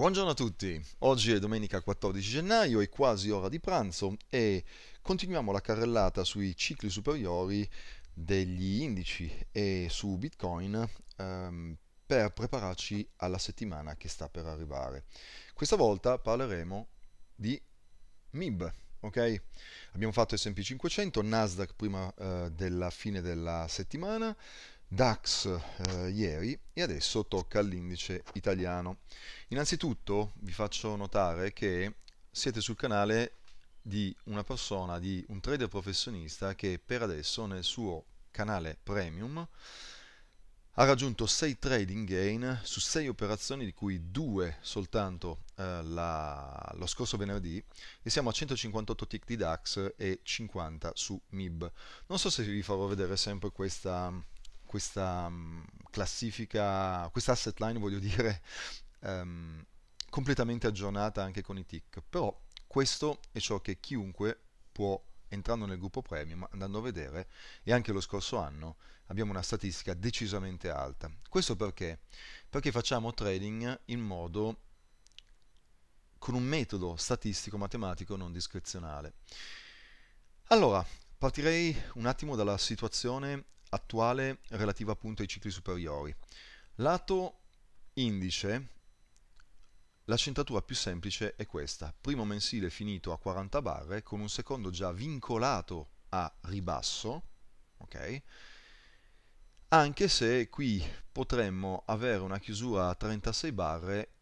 Buongiorno a tutti, oggi è domenica 14 gennaio, è quasi ora di pranzo e continuiamo la carrellata sui cicli superiori degli indici e su Bitcoin um, per prepararci alla settimana che sta per arrivare. Questa volta parleremo di MIB, ok? Abbiamo fatto S&P 500, Nasdaq prima uh, della fine della settimana, DAX eh, ieri e adesso tocca all'indice italiano. Innanzitutto vi faccio notare che siete sul canale di una persona, di un trader professionista che per adesso nel suo canale premium ha raggiunto 6 trading gain su 6 operazioni di cui 2 soltanto eh, la, lo scorso venerdì e siamo a 158 tick di DAX e 50 su MIB. Non so se vi farò vedere sempre questa questa mm, classifica, questa asset line, voglio dire, um, completamente aggiornata anche con i tick. Però questo è ciò che chiunque può entrando nel gruppo premium, andando a vedere, e anche lo scorso anno abbiamo una statistica decisamente alta. Questo perché? Perché facciamo trading in modo con un metodo statistico matematico non discrezionale. Allora, partirei un attimo dalla situazione attuale relativa appunto ai cicli superiori. Lato indice la centratura più semplice è questa, primo mensile finito a 40 barre con un secondo già vincolato a ribasso, ok? Anche se qui potremmo avere una chiusura a 36 barre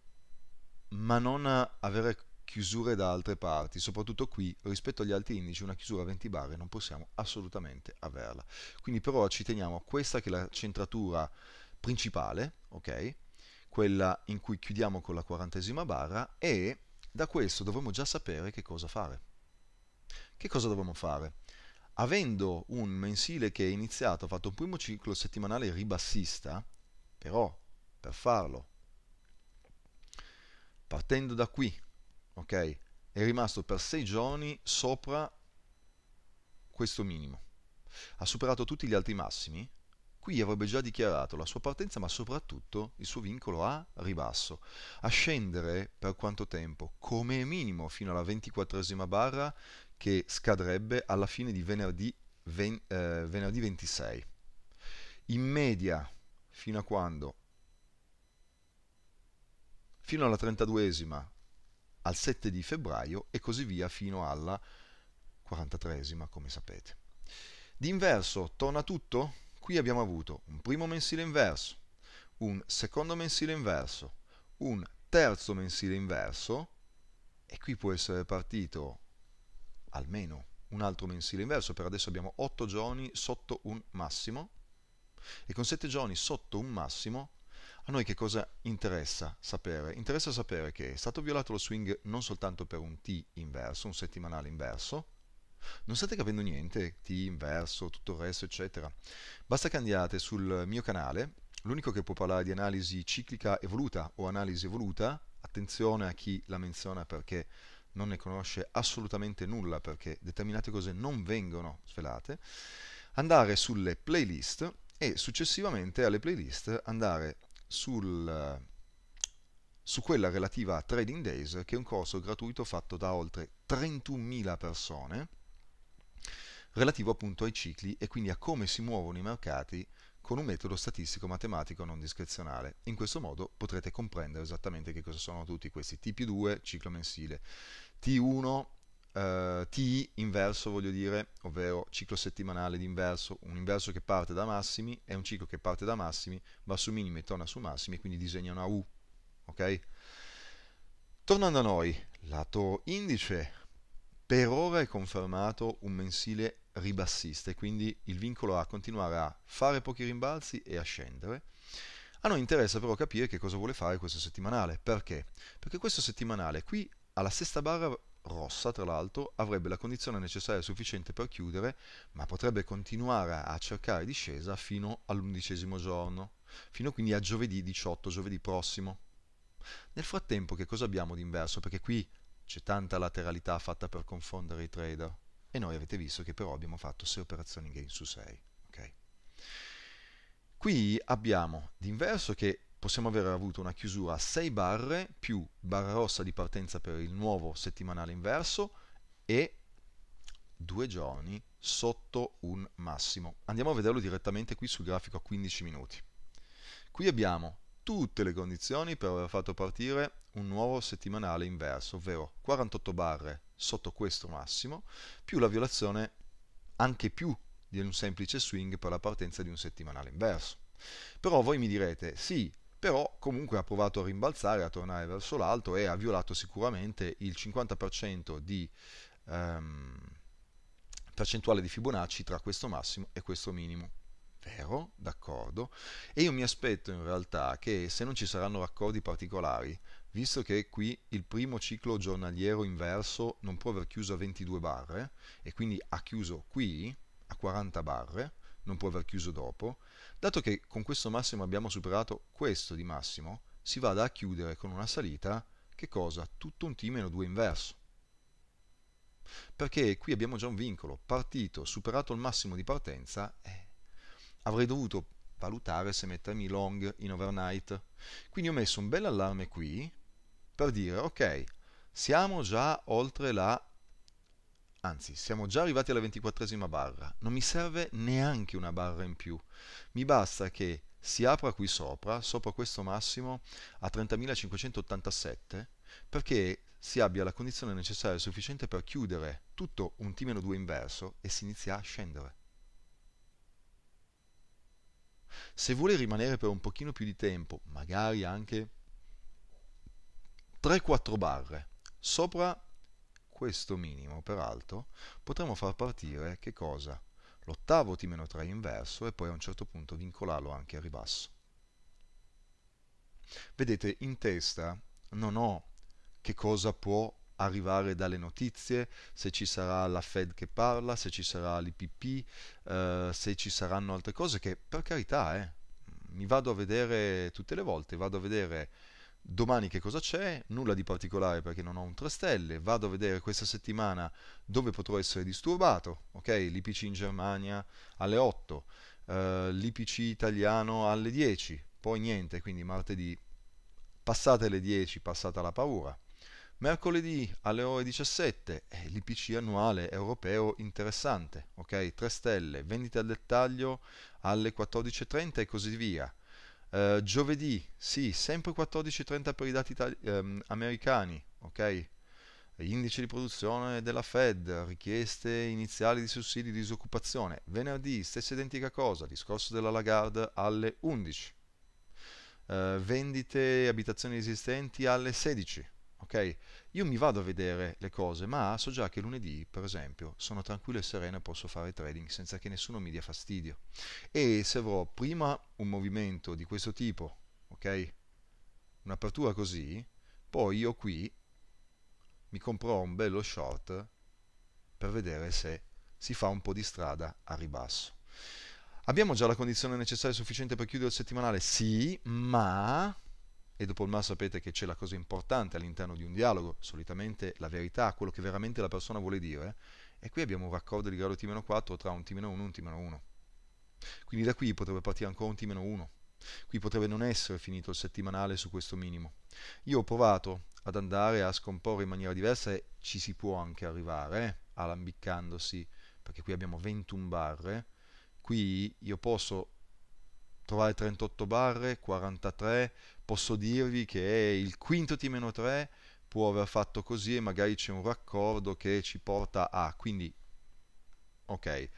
ma non avere chiusure da altre parti, soprattutto qui rispetto agli altri indici una chiusura a 20 barre non possiamo assolutamente averla. Quindi però ci teniamo a questa che è la centratura principale, ok? quella in cui chiudiamo con la quarantesima barra e da questo dovremmo già sapere che cosa fare. Che cosa dovremmo fare? Avendo un mensile che è iniziato, ha fatto un primo ciclo settimanale ribassista, però per farlo, partendo da qui, ok? È rimasto per 6 giorni sopra questo minimo. Ha superato tutti gli altri massimi, qui avrebbe già dichiarato la sua partenza, ma soprattutto il suo vincolo a ribasso. A scendere per quanto tempo? Come minimo fino alla 24esima barra che scadrebbe alla fine di venerdì, ven, eh, venerdì 26. In media fino a quando? Fino alla 32esima al 7 di febbraio e così via fino alla 43esima, come sapete. D'inverso torna tutto? Qui abbiamo avuto un primo mensile inverso, un secondo mensile inverso, un terzo mensile inverso e qui può essere partito almeno un altro mensile inverso, per adesso abbiamo 8 giorni sotto un massimo e con 7 giorni sotto un massimo a noi che cosa interessa sapere? Interessa sapere che è stato violato lo swing non soltanto per un T inverso, un settimanale inverso, non state capendo niente, T inverso, tutto il resto, eccetera. Basta che andiate sul mio canale, l'unico che può parlare di analisi ciclica evoluta o analisi evoluta, attenzione a chi la menziona perché non ne conosce assolutamente nulla, perché determinate cose non vengono svelate, andare sulle playlist e successivamente alle playlist andare sul, su quella relativa a Trading Days, che è un corso gratuito fatto da oltre 31.000 persone, relativo appunto ai cicli e quindi a come si muovono i mercati con un metodo statistico matematico non discrezionale. In questo modo potrete comprendere esattamente che cosa sono tutti questi. TP2, ciclo mensile, T1, eh, TI inverso, voglio dire, ovvero ciclo settimanale d'inverso, un inverso che parte da massimi è un ciclo che parte da massimi, va su minimi e torna su massimi, quindi disegna una U. Ok? Tornando a noi, lato indice, per ora è confermato un mensile ribassista e quindi il vincolo A continuare a fare pochi rimbalzi e a scendere. A noi interessa però capire che cosa vuole fare questo settimanale. Perché? Perché questo settimanale qui alla sesta barra rossa tra l'altro, avrebbe la condizione necessaria e sufficiente per chiudere, ma potrebbe continuare a cercare discesa fino all'undicesimo giorno, fino quindi a giovedì 18, giovedì prossimo. Nel frattempo che cosa abbiamo d'inverso? Perché qui c'è tanta lateralità fatta per confondere i trader e noi avete visto che però abbiamo fatto 6 operazioni in gain su 6. Okay? Qui abbiamo d'inverso che possiamo aver avuto una chiusura a 6 barre più barra rossa di partenza per il nuovo settimanale inverso e due giorni sotto un massimo. Andiamo a vederlo direttamente qui sul grafico a 15 minuti. Qui abbiamo tutte le condizioni per aver fatto partire un nuovo settimanale inverso, ovvero 48 barre sotto questo massimo, più la violazione anche più di un semplice swing per la partenza di un settimanale inverso. Però voi mi direte, sì, però comunque ha provato a rimbalzare, a tornare verso l'alto e ha violato sicuramente il 50% di ehm, percentuale di Fibonacci tra questo massimo e questo minimo. Vero? D'accordo. E io mi aspetto in realtà che se non ci saranno raccordi particolari, visto che qui il primo ciclo giornaliero inverso non può aver chiuso a 22 barre e quindi ha chiuso qui a 40 barre, non può aver chiuso dopo, dato che con questo massimo abbiamo superato questo di massimo, si vada a chiudere con una salita, che cosa? Tutto un T-2 inverso. Perché qui abbiamo già un vincolo, partito, superato il massimo di partenza, eh, avrei dovuto valutare se mettermi long in overnight. Quindi ho messo un bel allarme qui per dire ok, siamo già oltre la Anzi, siamo già arrivati alla ventiquattresima barra. Non mi serve neanche una barra in più. Mi basta che si apra qui sopra, sopra questo massimo a 30.587, perché si abbia la condizione necessaria e sufficiente per chiudere tutto un T-2 inverso e si inizia a scendere. Se vuole rimanere per un pochino più di tempo, magari anche 3-4 barre, sopra questo minimo, peraltro, potremo far partire che cosa? L'ottavo T-3 inverso e poi a un certo punto vincolarlo anche a ribasso. Vedete, in testa non ho che cosa può arrivare dalle notizie, se ci sarà la Fed che parla, se ci sarà l'IPP, eh, se ci saranno altre cose che per carità, eh, mi vado a vedere tutte le volte, vado a vedere Domani che cosa c'è? Nulla di particolare perché non ho un 3 stelle, vado a vedere questa settimana dove potrò essere disturbato, ok? L'IPC in Germania alle 8, uh, eh, l'IPC italiano alle 10, poi niente, quindi martedì passate le 10, passata la paura. Mercoledì alle ore 17, eh, l'IPC annuale europeo interessante, ok? 3 stelle, vendite al dettaglio alle 14.30 e così via. Uh, giovedì, sì, sempre 14.30 per i dati itali- ehm, americani, ok? Indice di produzione della Fed, richieste iniziali di sussidi di disoccupazione. Venerdì, stessa identica cosa, discorso della Lagarde alle 11.00. Uh, eh, vendite abitazioni esistenti alle 16.00, ok? Io mi vado a vedere le cose, ma so già che lunedì, per esempio, sono tranquillo e sereno e posso fare trading senza che nessuno mi dia fastidio. E se avrò prima un movimento di questo tipo, ok? Un'apertura così, poi io qui mi comprò un bello short per vedere se si fa un po' di strada a ribasso. Abbiamo già la condizione necessaria e sufficiente per chiudere il settimanale? Sì, ma e dopo il mal sapete che c'è la cosa importante all'interno di un dialogo, solitamente la verità, quello che veramente la persona vuole dire, eh? e qui abbiamo un raccordo di grado T-4 tra un T-1 e un T-1. Quindi da qui potrebbe partire ancora un T-1. Qui potrebbe non essere finito il settimanale su questo minimo. Io ho provato ad andare a scomporre in maniera diversa e ci si può anche arrivare, eh? alambiccandosi, perché qui abbiamo 21 barre. Qui io posso trovare 38 barre, 43, posso dirvi che il quinto T-3 può aver fatto così e magari c'è un raccordo che ci porta a, quindi ok.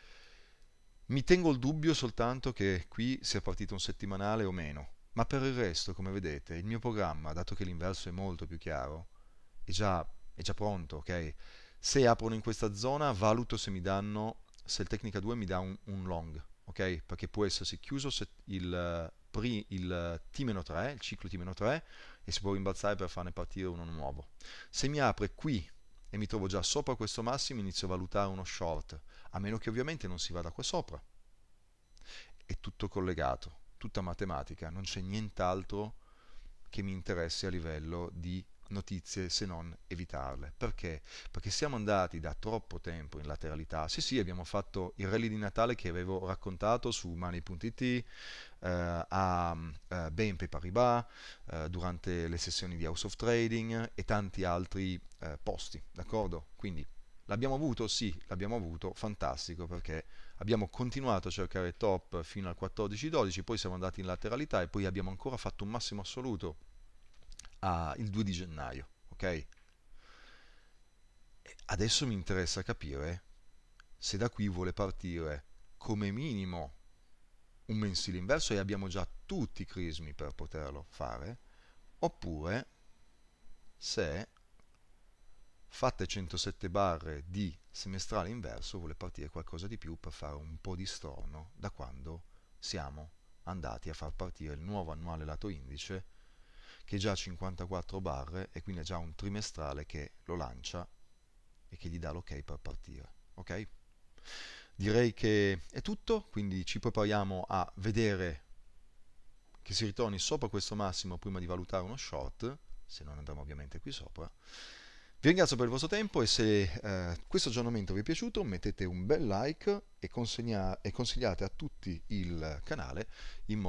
Mi tengo il dubbio soltanto che qui sia partito un settimanale o meno, ma per il resto, come vedete, il mio programma, dato che l'inverso è molto più chiaro, è già, è già pronto, ok? Se aprono in questa zona, valuto se mi danno, se il Tecnica 2 mi dà un, un long, ok? Perché può essersi chiuso il, eh, il eh, T-3, il ciclo T-3 e si può rimbalzare per farne partire uno nuovo. Se mi apre qui e mi trovo già sopra questo massimo inizio a valutare uno short, a meno che ovviamente non si vada qua sopra. È tutto collegato, tutta matematica, non c'è nient'altro che mi interessi a livello di notizie se non evitarle. Perché? Perché siamo andati da troppo tempo in lateralità. Sì, sì, abbiamo fatto il rally di Natale che avevo raccontato su mani.it eh, a eh, BNP Paribas eh, durante le sessioni di House of Trading e tanti altri eh, posti, d'accordo? Quindi l'abbiamo avuto? Sì, l'abbiamo avuto, fantastico perché abbiamo continuato a cercare top fino al 14-12, poi siamo andati in lateralità e poi abbiamo ancora fatto un massimo assoluto a, il 2 di gennaio, ok? Adesso mi interessa capire se da qui vuole partire come minimo un mensile inverso e abbiamo già tutti i crismi per poterlo fare, oppure se fatte 107 barre di semestrale inverso vuole partire qualcosa di più per fare un po' di storno da quando siamo andati a far partire il nuovo annuale lato indice che è già a 54 barre e quindi ha già un trimestrale che lo lancia e che gli dà l'ok per partire. Ok? Direi che è tutto, quindi ci prepariamo a vedere che si ritorni sopra questo massimo prima di valutare uno short, se non andremo ovviamente qui sopra. Vi ringrazio per il vostro tempo e se eh, questo aggiornamento vi è piaciuto mettete un bel like e, consegna- e consigliate a tutti il canale in modo